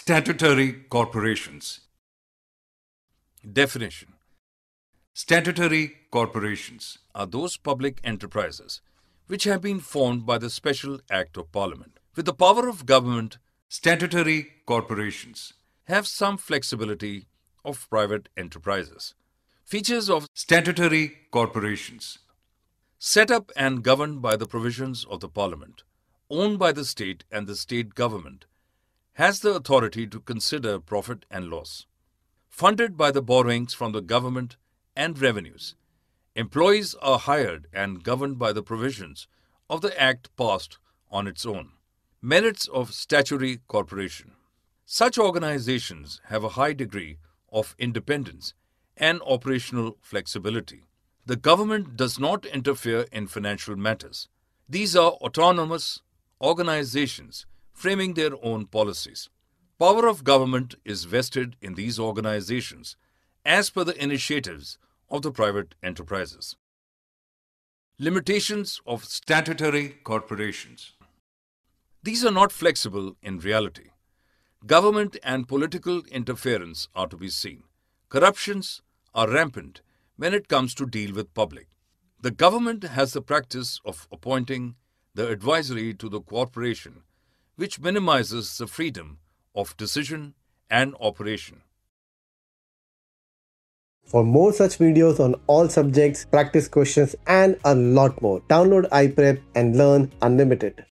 Statutory corporations. Definition Statutory corporations are those public enterprises which have been formed by the Special Act of Parliament. With the power of government, statutory corporations have some flexibility of private enterprises. Features of statutory corporations set up and governed by the provisions of the Parliament, owned by the state and the state government, has the authority to consider profit and loss. Funded by the borrowings from the government and revenues, employees are hired and governed by the provisions of the Act passed on its own. Merits of Statutory Corporation Such organizations have a high degree of independence and operational flexibility. The government does not interfere in financial matters. These are autonomous organizations framing their own policies. Power of government is vested in these organizations as per the initiatives of the private enterprises. Limitations of statutory corporations. These are not flexible in reality. Government and political interference are to be seen. Corruptions are rampant when it comes to deal with public. The government has the practice of appointing the advisory to the corporation which minimizes the freedom of decision and operation. For more such videos on all subjects, practice questions, and a lot more, download iPrep and learn unlimited.